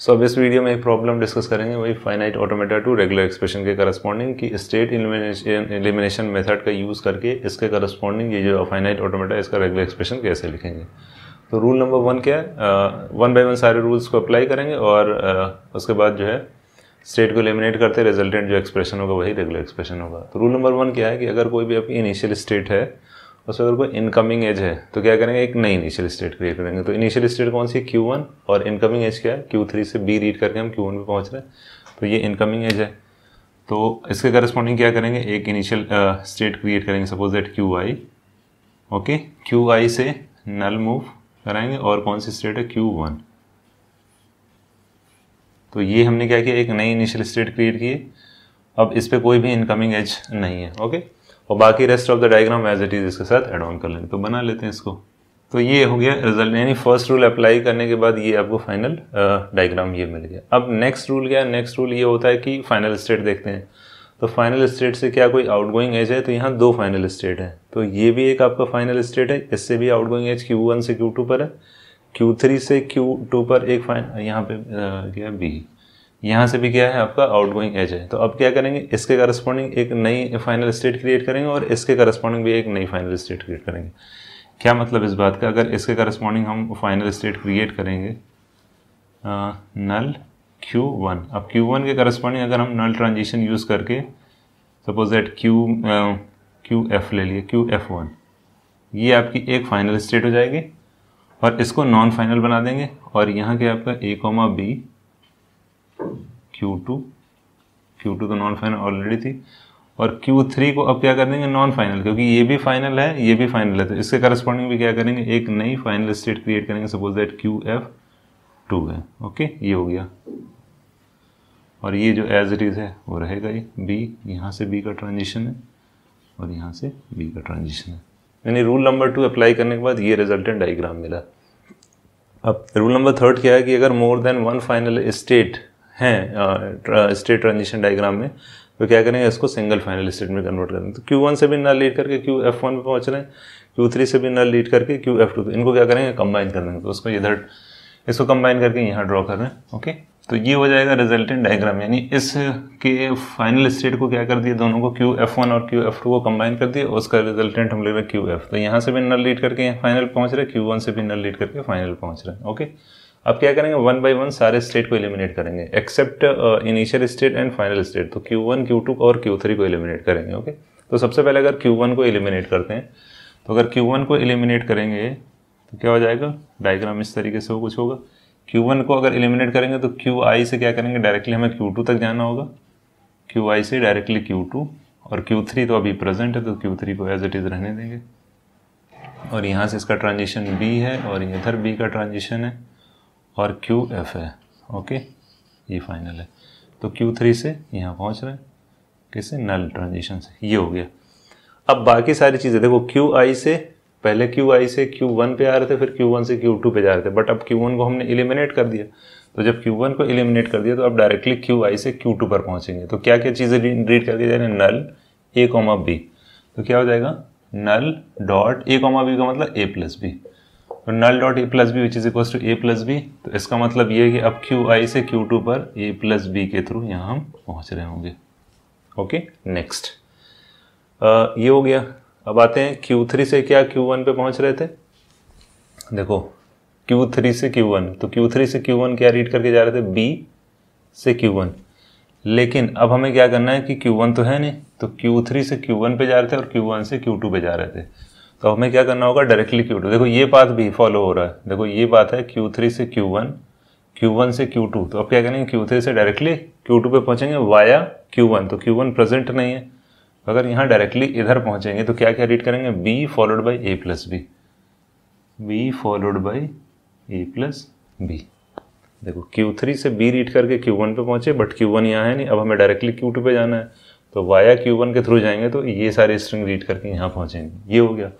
सो अब इस वीडियो में एक प्रॉब्लम डिस्कस करेंगे वही finite automata to regular expression के करस्पॉन्डिंग कि स्टेट इलिमिनेशन मेथड का यूज़ करके इसके करस्पॉन्डिंग ये जो फाइनाइट ऑटोमेटा इसका रेगुलर एक्सप्रेशन कैसे लिखेंगे तो रूल नंबर वन क्या है वन बाई वन सारे रूल्स को अप्लाई करेंगे और uh, उसके बाद जो है स्टेट को एलिमिनेट करते रिजल्टेंट जो एक्सप्रेशन होगा वही रेगुलर एक्सप्रेशन होगा तो रूल नंबर वन क्या है कि अगर कोई भी आपकी इनिशियल स्टेट है उसमें अगर कोई इनकमिंग एज है तो क्या करेंगे एक नई इनिशियल स्टेट क्रिएट करेंगे तो इनिशियल स्टेट कौन सी क्यू वन और इनकमिंग एज क्या है क्यू थ्री से बी रीड करके हम क्यू वन पर पहुँच रहे हैं तो ये इनकमिंग एज है तो इसके करस्पॉन्डिंग क्या करेंगे एक इनिशियल स्टेट क्रिएट करेंगे suppose that Q I okay Q I से नल मूव कराएंगे और कौन सी स्टेट है क्यू वन तो ये हमने क्या किया एक नई इनिशियल स्टेट क्रिएट की है अब इस पर कोई भी इनकमिंग एज नहीं है ओके और बाकी rest of the diagram as it is इसके साथ एड ऑन कर लेंगे तो बना लेते हैं इसको तो ये हो गया रिजल्ट यानी फर्स्ट रूल अप्लाई करने के बाद ये आपको फाइनल डायग्राम ये मिल गया अब नेक्स्ट रूल क्या है नेक्स्ट रूल ये होता है कि फाइनल स्टेट देखते हैं तो फाइनल स्टेट से क्या कोई आउट गोइंग एज है तो यहाँ दो फाइनल स्टेट हैं तो ये भी एक आपका फाइनल स्टेट है इससे भी out going edge Q one से क्यू टू पर है क्यू थ्री से क्यू टू पर एक फाइन यहाँ पे क्या बी यहाँ से भी क्या है आपका आउट गोइंग एज है तो अब क्या करेंगे इसके करस्पॉन्डिंग एक नई फाइनल स्टेट क्रिएट करेंगे और इसके करस्पॉन्डिंग भी एक नई फाइनल स्टेट क्रिएट करेंगे क्या मतलब इस बात का अगर इसके करस्पॉन्डिंग हम फाइनल स्टेट क्रिएट करेंगे नल क्यू वन अब क्यू वन के करस्पॉन्डिंग अगर हम नल ट्रांजिशन यूज़ करके suppose that Q Q F ले लिए क्यू एफ वन ये आपकी एक फाइनल स्टेट हो जाएगी और इसको नॉन फाइनल बना देंगे और यहाँ के आपका ए कॉमा बी Q2 Q2 तो नॉन फाइनल ऑलरेडी थी और Q3 को अब क्या कर देंगे नॉन फाइनल क्योंकि ये भी फाइनल है ये भी फाइनल है तो इसके करस्पॉन्डिंग भी क्या करेंगे एक नई फाइनल स्टेट क्रिएट करेंगे suppose that Q F two है ओके ये हो गया और ये जो एज इट इज़ है वो रहेगा ये बी यहाँ से बी का ट्रांजिशन है और यहाँ से बी का ट्रांजिशन है यानी रूल नंबर टू अप्लाई करने के बाद ये रिजल्टेंट डाइग्राम मिला अब रूल नंबर थर्ड क्या है कि अगर more than one final state हैं स्टेट ट्रांजिशन डायग्राम में तो क्या करेंगे इसको सिंगल फाइनल स्टेट में कन्वर्ट करेंगे तो क्यू वन से भी ना लीड करके क्यू एफ वन पर पहुँच रहे हैं क्यू थ्री से भी ना लीड करके क्यू एफ टू इनको क्या करेंगे कंबाइन कर देंगे तो उसको इधर इसको कंबाइन करके यहाँ ड्रॉ कर रहे हैं ओके तो ये हो जाएगा रिजल्टेंट डायग्राम यानी इसके फाइनल स्टेट को क्या कर दिया दोनों को क्यू एफ वन और क्यू एफ टू को कंबाइन कर दिया उसका रिजल्टेंट हम ले रहे हैं क्यू एफ तो यहाँ से भी नल लीड करके यहाँ फाइनल पहुँच रहे हैं क्यू वन से भी नल लीड करके फाइनल पहुँच रहे हैं ओके अब क्या करेंगे वन बाई वन सारे स्टेट को एलिमिनेट करेंगे except initial state and final state तो क्यू वन क्यू टू और क्यू थ्री को एलिमिनेट करेंगे ओके तो सबसे पहले अगर क्यू वन को एलिमिनेट करते हैं तो अगर क्यू वन को एलिमिनेट करेंगे तो क्या हो जाएगा डायग्राम इस तरीके से हो कुछ होगा क्यू वन को अगर एलिमिनेट करेंगे तो क्यू आई से क्या करेंगे डायरेक्टली हमें क्यू टू तक जाना होगा क्यू आई से डायरेक्टली क्यू टू और क्यू थ्री तो अभी प्रेजेंट है तो क्यू थ्री को एज इट इज़ रहने देंगे और यहाँ से इसका ट्रांजिशन बी है और इधर बी का ट्रांजिशन है और क्यू एफ है ओके ये फाइनल है तो क्यू थ्री से यहाँ पहुँच रहे हैं कैसे नल ट्रांजिशन से ये हो गया अब बाकी सारी चीज़ें देखो क्यू आई से पहले क्यू आई से क्यू वन पे आ रहे थे फिर क्यू वन से क्यू टू पर जा रहे थे बट अब क्यू वन को हमने एलिमिनेट कर दिया तो जब क्यू वन को एलिमिनेट कर दिया तो अब डायरेक्टली क्यू आई से क्यू टू पर पहुंचेंगे तो क्या क्या चीज़ें रीड कर दी जा नल ए कॉमा बी तो क्या हो जाएगा null dot A comma B का मतलब ए प्लस बी और null dot A plus B which is equal to A plus B तो इसका मतलब ये है कि अब क्यू आई से क्यू टू पर ए प्लस बी के थ्रू यहाँ हम पहुँच रहे होंगे ओके नेक्स्ट ये हो गया अब आते हैं क्यू थ्री से क्या क्यू वन पे पहुँच रहे थे देखो क्यू थ्री से क्यू वन तो क्यू थ्री से क्यू वन क्या रीड करके जा रहे थे बी से क्यू वन लेकिन अब हमें क्या करना है कि क्यू वन तो है नहीं तो क्यू थ्री से क्यू वन पे जा रहे थे और क्यू वन से क्यू टू पे जा रहे थे तो हमें क्या करना होगा डायरेक्टली क्यू टू देखो ये बात भी फॉलो हो रहा है देखो ये बात है क्यू थ्री से क्यू वन क्यू वन से क्यू टू तो अब क्या करेंगे क्यू थ्री से डायरेक्टली क्यू टू पर पहुँचेंगे वाया क्यू वन तो क्यू वन प्रेजेंट नहीं है अगर यहाँ डायरेक्टली इधर पहुँचेंगे तो क्या क्या रीड करेंगे B followed by A plus B B followed by A plus B देखो Q3 से B रीड करके Q1 पे पहुंचे बट Q1 यहाँ है नहीं अब हमें डायरेक्टली Q2 पे जाना है तो वाया Q1 के थ्रू जाएंगे तो ये सारे स्ट्रिंग रीड करके यहाँ पहुँचेंगे ये हो गया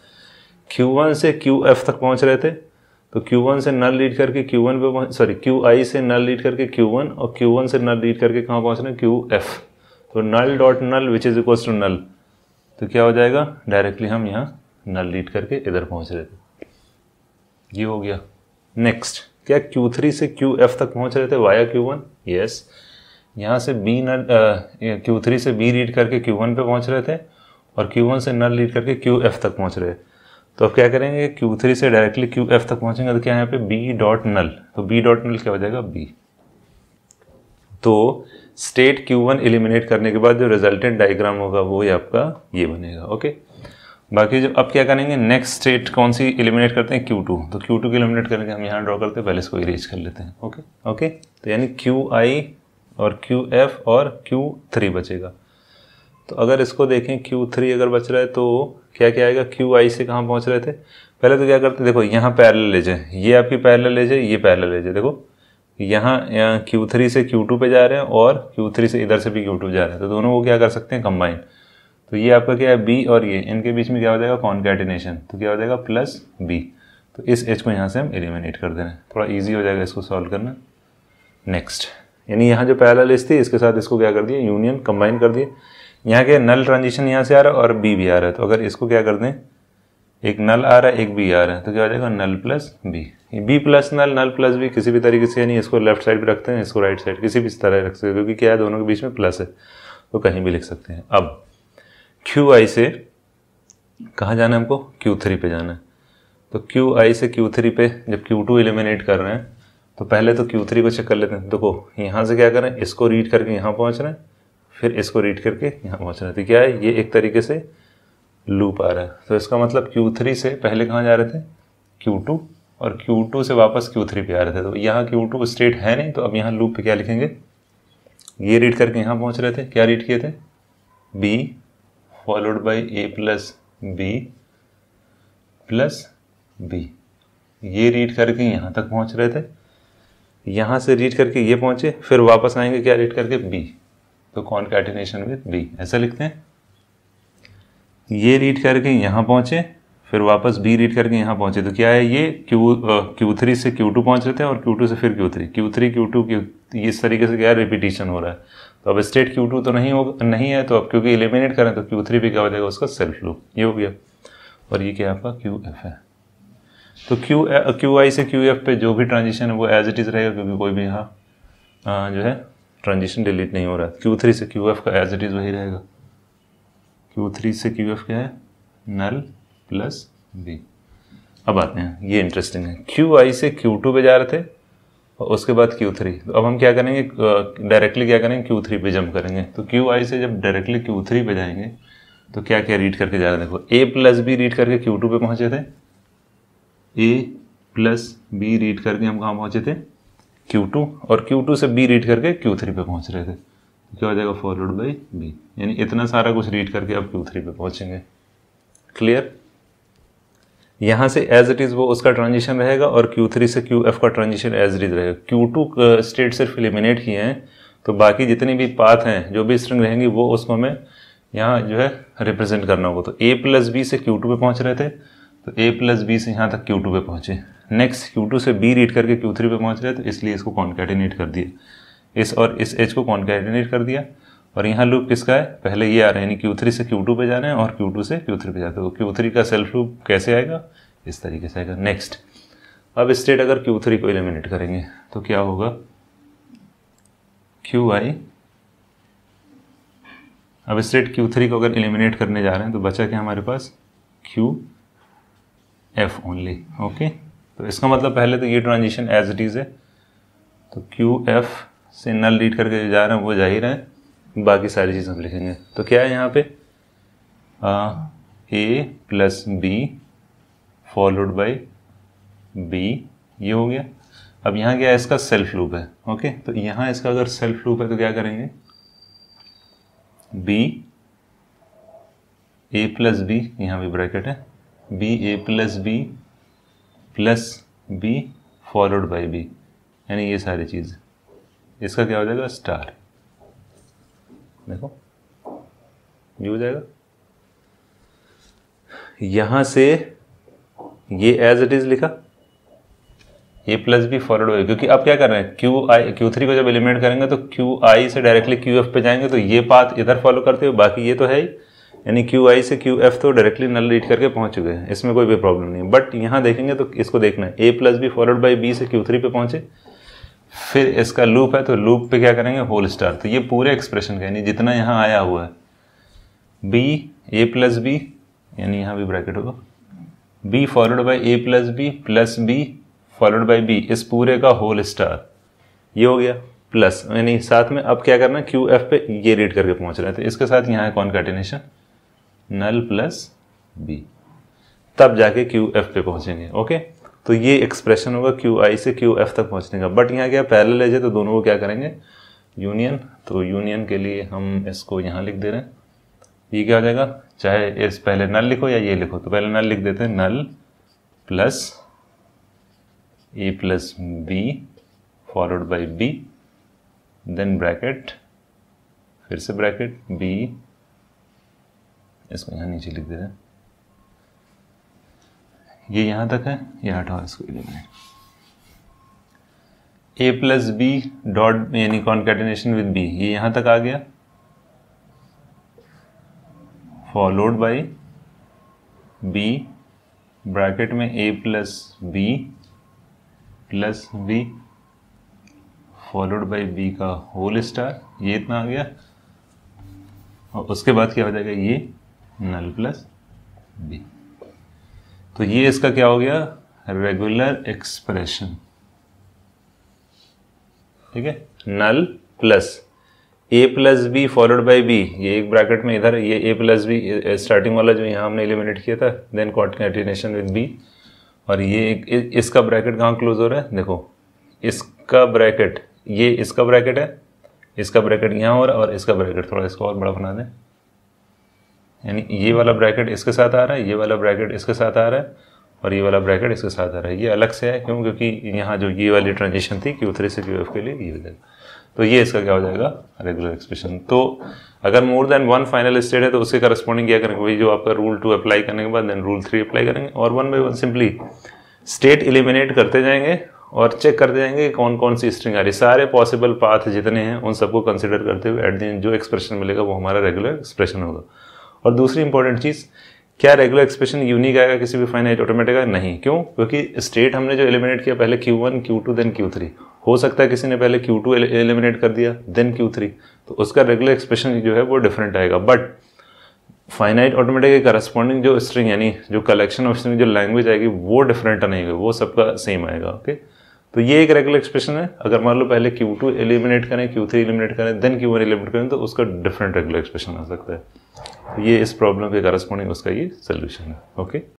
Q1 से QF तक पहुँच रहे थे तो Q1 से नल रीड करके Q1 वन पे सॉरी Qi से नल रीड करके Q1 और Q1 से नल रीड करके कहाँ पहुँच रहे हैं QF तो null dot null which is equals to null तो क्या हो जाएगा डायरेक्टली हम यहाँ नल रीड करके इधर पहुँच रहे थे ये हो गया नेक्स्ट क्या Q3 से QF तक पहुँच रहे थे वाया Q1 यस yes. यहाँ से बी नल क्यू थ्री से बी रीड करके क्यू वन पे पहुँच रहे थे और क्यू वन से नल रीड करके क्यू एफ तक पहुँच रहे तो अब क्या करेंगे क्यू थ्री से डायरेक्टली क्यू एफ तक पहुँचेंगे तो क्या यहाँ पे बी डॉट नल तो बी डॉट नल क्या हो जाएगा बी तो स्टेट क्यू वन एलिमिनेट करने के बाद जो रिजल्टेंट डायग्राम होगा वो ही आपका ये बनेगा ओके बाकी जब अब क्या करेंगे नेक्स्ट स्टेट कौन सी एलिमिनेट करते हैं क्यू टू तो क्यू टू को एलिमिनेट करेंगे हम यहाँ ड्रॉ करते हैं पहले इसको इरेज कर लेते हैं ओके ओके तो यानी क्यू आई और क्यू एफ और क्यू थ्री बचेगा तो अगर इसको देखें क्यू थ्री अगर बच रहा है तो क्या क्या आएगा क्यू आई से कहाँ पहुँच रहे थे पहले तो क्या करते देखो यहाँ पैरल ले जाए ये आपकी पैरल ले जाए ये पैरल ले जाए देखो यहाँ यहाँ क्यू थ्री से क्यू टू पर जा रहे हैं और क्यू थ्री से इधर से भी क्यू टू जा रहे हैं तो दोनों को क्या कर सकते हैं कंबाइन तो ये आपका क्या है बी और ये इनके बीच में क्या हो जाएगा कॉन्कैटिनेशन तो क्या हो जाएगा प्लस बी तो इस एच को यहाँ से हम एलिमिनेट कर दे रहे हैं थोड़ा ईजी हो जाएगा इसको सॉल्व करना नेक्स्ट यानी यहाँ जो पहला लिस्ट थी इसके साथ इसको क्या कर दिए यूनियन कंबाइन कर दिए यहाँ के नल ट्रांजिशन यहाँ से आ रहा है और बी भी आ रहा है तो अगर इसको क्या कर दें एक नल आ रहा है एक बी आ रहा है तो क्या हो जाएगा null plus B B plus null null plus B किसी भी तरीके से यानी इसको लेफ्ट साइड भी रखते हैं इसको राइट साइड किसी भी तरह रख सकते हैं क्योंकि क्या है दोनों के बीच में प्लस है तो कहीं भी लिख सकते हैं अब क्यू आई से कहाँ जाना है हमको क्यू थ्री पे जाना है तो क्यू आई से क्यू थ्री पे जब क्यू टू एलिमिनेट कर रहे हैं तो पहले तो क्यू थ्री को चेक कर लेते हैं देखो यहाँ से क्या करें इसको रीड करके यहाँ पहुँच रहे हैं फिर इसको रीड करके यहाँ पहुँच रहे तो क्या है ये एक तरीके से लूप आ रहा है तो इसका मतलब क्यू थ्री से पहले कहाँ जा रहे थे क्यू टू और क्यू टू से वापस क्यू थ्री पे आ रहे थे तो यहाँ क्यू टू स्टेट है नहीं तो अब यहाँ लूप पे क्या लिखेंगे ये रीड करके यहाँ पहुँच रहे थे क्या रीड किए थे B followed by A plus B plus B ये रीड करके यहाँ तक पहुँच रहे थे यहाँ से रीड करके ये पहुँचे फिर वापस आएंगे क्या रीड करके बी तो कौन कैटिनेशन विथ बी ऐसा लिखते हैं ये रीड करके यहाँ पहुँचे फिर वापस बी रीड करके यहाँ पहुँचे तो क्या है ये क्यू क्यू थ्री से क्यू टू पहुँच रहे थे और क्यू टू से फिर Q three Q three Q two Q इस तरीके से क्या रिपीटिशन हो रहा है तो अब स्टेट क्यू टू तो नहीं हो नहीं है तो अब क्योंकि एलिमिनेट करें तो क्यू थ्री भी क्या हो जाएगा उसका सेल्फ लूप ये हो गया और ये क्या आपका क्यू एफ है तो क्यू क्यू आई से क्यू एफ पे जो भी ट्रांजिशन है वो एज इट इज़ रहेगा क्योंकि कोई भी यहाँ uh, जो है ट्रांजिशन डिलीट नहीं हो रहा है क्यू थ्री से क्यू एफ का एज इट इज़ वही रहेगा क्यू थ्री से क्यू एफ क्या है नल प्लस बी अब आते हैं ये इंटरेस्टिंग है क्यू आई से क्यू टू पे जा रहे थे और उसके बाद क्यू थ्री तो अब हम क्या करेंगे डायरेक्टली uh, क्या करेंगे क्यू थ्री पे जम करेंगे तो क्यू आई से जब डायरेक्टली क्यू थ्री पे जाएंगे तो क्या क्या रीड करके जा रहे हैं देखो ए प्लस बी रीड करके क्यू टू पे पहुँचे थे ए प्लस बी रीड करके हम कहाँ पहुँचे थे Q2 और Q2 से B रीड करके Q3 पे पहुंच रहे थे क्या हो जाएगा फॉरवर्ड बाई बी यानी इतना सारा कुछ रीड करके अब Q3 पे पहुंचेंगे क्लियर यहाँ से एज इट इज़ वो उसका ट्रांजिशन रहेगा और Q3 से QF का ट्रांजिशन एज इट इज रहेगा Q2 स्टेट uh, सिर्फ एलिमिनेट किए हैं तो बाकी जितनी भी पाथ हैं जो भी स्ट्रिंग रहेंगी वो उसको हमें यहाँ जो है रिप्रेजेंट करना होगा तो ए प्लस बी से क्यू टू पे पहुँच रहे थे तो ए प्लस बी से यहाँ तक क्यू टू पर पहुँचे नेक्स्ट क्यू टू से बी रीड करके क्यू थ्री पर पहुँच रहे तो इसलिए इसको कॉन्कैटिनेट कर दिया इस और इस एच को कॉन्कैटिनेट कर दिया और यहाँ लूप किसका है पहले ये आ रहे हैं यानी क्यू थ्री से क्यू टू पे जा रहे हैं और क्यू टू से क्यू थ्री पे जाते हैं तो क्यू थ्री का सेल्फ लूप कैसे आएगा इस तरीके से आएगा नेक्स्ट अब स्टेट अगर क्यू थ्री को एलिमिनेट करेंगे तो क्या होगा क्यू आई अब स्टेट क्यू थ्री को अगर एलिमिनेट करने जा रहे हैं तो बचा क्या हमारे पास क्यू एफ ओनली ओके तो इसका मतलब पहले तो ये ट्रांजिशन एज इट इज़ है तो क्यू एफ से नल रीड करके जो जा रहे हैं वो जा ही रहे हैं बाकी सारी चीज़ हम लिखेंगे तो क्या है यहाँ पे A plus B followed by B ये हो गया अब यहाँ क्या है इसका सेल्फ लूप है ओके तो यहाँ इसका अगर सेल्फ लूप है तो क्या करेंगे बी ए प्लस बी यहाँ भी ब्रैकेट है B A plus B plus B followed by B यानी ये सारी चीज़ इसका क्या हो जाएगा स्टार देखो ये हो जाएगा यहां से ये एज इट इज़ लिखा ए प्लस बी फॉरवर्ड होगा क्योंकि अब क्या कर रहे हैं क्यू आई क्यू थ्री को जब एलिमिनेट करेंगे तो क्यू आई से डायरेक्टली क्यू एफ पे जाएंगे तो ये पाथ इधर फॉलो करते हुए बाकी ये तो है ही यानी क्यू आई से क्यू एफ तो डायरेक्टली नल रीड करके पहुंच चुके हैं इसमें कोई भी प्रॉब्लम नहीं है बट यहाँ देखेंगे तो इसको देखना है A plus B forward by B से क्यू थ्री पे पहुंचे फिर इसका लूप है तो लूप पे क्या करेंगे होल स्टार तो ये पूरे एक्सप्रेशन का यानी जितना यहाँ आया हुआ है बी ए प्लस बी यानी यहाँ भी ब्रैकेट होगा B followed by A plus B plus B followed by B इस पूरे का होल स्टार ये हो गया प्लस यानी साथ में अब क्या करना है क्यू एफ पे ये रीड करके पहुंच रहा है तो इसके साथ यहाँ है कॉन्कटिनेशन नल प्लस बी तब जाके क्यू एफ पे पहुंचेंगे ओके तो ये एक्सप्रेशन होगा क्यू आई से क्यू एफ तक पहुंचने का बट यहाँ क्या पहले ले जाए तो दोनों को क्या करेंगे यूनियन तो यूनियन के लिए हम इसको यहाँ लिख दे रहे हैं ये क्या हो जाएगा चाहे इस पहले नल लिखो या ये लिखो तो पहले नल लिख देते हैं null plus A plus B followed by B then bracket फिर से ब्रैकेट बी इसको यहाँ नीचे लिख दे रहे हैं ये यहाँ तक है ये हटाओ इसको ए प्लस बी डॉट यानी कॉन्केटिनेशन विद बी ये यहाँ तक आ गया फॉलोड बाई बी ब्रैकेट में A plus B plus B followed by B का होल स्टार ये इतना आ गया और उसके बाद क्या हो जाएगा ये नल प्लस बी तो ये इसका क्या हो गया रेगुलर एक्सप्रेशन ठीक है null plus A plus B followed by B ये एक ब्रैकेट में इधर ये ए प्लस बी स्टार्टिंग वाला जो यहाँ हमने एलिमिनेट किया था देन कॉटिनेशन विद बी और ये एक इसका ब्रैकेट कहाँ क्लोज हो रहा है देखो इसका ब्रैकेट ये इसका ब्रैकेट है इसका ब्रैकेट यहाँ हो रहा है और इसका ब्रैकेट थोड़ा इसको और बड़ा बना दें यानी ये वाला ब्रैकेट इसके साथ आ रहा है ये वाला ब्रैकेट इसके साथ आ रहा है और ये वाला ब्रैकेट इसके साथ आ रहा है ये अलग से है क्यों क्योंकि यहाँ जो ये वाली ट्रांजेक्शन थी क्यू थ्री से क्यू एफ के लिए ये हो जाएगा तो ये इसका क्या हो जाएगा रेगुलर एक्सप्रेशन तो अगर more than one final state है तो उसके करस्पॉन्डिंग क्या करेंगे भाई जो आपका रूल टू अप्लाई करने के बाद देन रूल थ्री अप्लाई करेंगे और one by one simply state eliminate करते जाएंगे और चेक करते जाएंगे कि कौन कौन सी स्ट्रिंग आ रही है सारे पॉसिबल पाथ जितने हैं उन सबको कंसिडर करते हुए एट दिन जो एक्सप्रेशन मिलेगा वो हमारा रेगुलर एक्सप्रेशन होगा और दूसरी इंपॉर्टेंट चीज़ क्या रेगुलर एक्सप्रेशन यूनिक आएगा किसी भी फाइनाइट ऑटोमेटिक का नहीं क्यों क्योंकि स्टेट हमने जो एलिमिनेट किया पहले Q one Q two then Q three हो सकता है किसी ने पहले क्यू टू एलिमिनेट कर दिया देन क्यू थ्री तो उसका रेगुलर एक्सप्रेशन जो है वो डिफरेंट आएगा बट फाइनाइट ऑटोमेटिक के करस्पॉन्डिंग जो स्ट्रिंग यानी जो कलेक्शन ऑफ स्ट्रिंग जो लैंग्वेज आएगी वो डिफरेंट नहीं होगी वो सबका सेम आएगा ओके okay? तो ये एक रेगुलर एक्सप्रेशन है अगर मान लो पहले क्यू टू एलिमिनेट करें क्यू थ्री एलिमिनेट करें देन क्यू वन एलिमिनेट करें तो उसका डिफरेंट रेगुलर एक्सप्रेशन आ सकता है तो ये इस प्रॉब्लम के कारस्पॉन्डिंग उसका ये सोल्यूशन है ओके